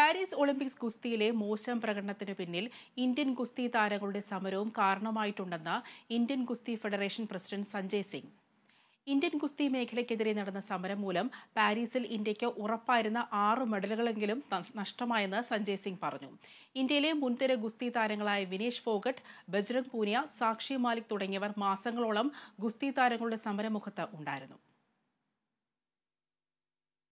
Paris Olympics കുസ്തിയിലെ മോശം പ്രകടനത്തിനു പിന്നിൽ Indian കുസ്തി താരങ്ങളുടെ സമരവും കാരണമായിട്ടുണ്ടെന്ന് ഇന്ത്യൻ കുസ്തി federation president Sanjay Singh Indian കുസ്തി മേഖലയ്ക്കെതിരെ നടന്ന സമരം മൂലം പാരീസിൽ ഇന്ത്യയ്ക്ക് ഉറപ്പായിരുന്ന ആറ് മെഡലുകളെങ്കിലും നഷ്ടമായെന്ന് സഞ്ജയ് സിംഗ് പറഞ്ഞു ഇന്ത്യയിലെ മുൻനിര ഗുസ്തി താരങ്ങളായ വിനേഷ് ഫോഗട്ട് ബജ്രംഗ് പൂനിയ സാക്ഷി മാലിക് തുടങ്ങിയവർ മാസങ്ങളോളം ഗുസ്തി താരങ്ങളുടെ സമരമുഖത്ത് ഉണ്ടായിരുന്നു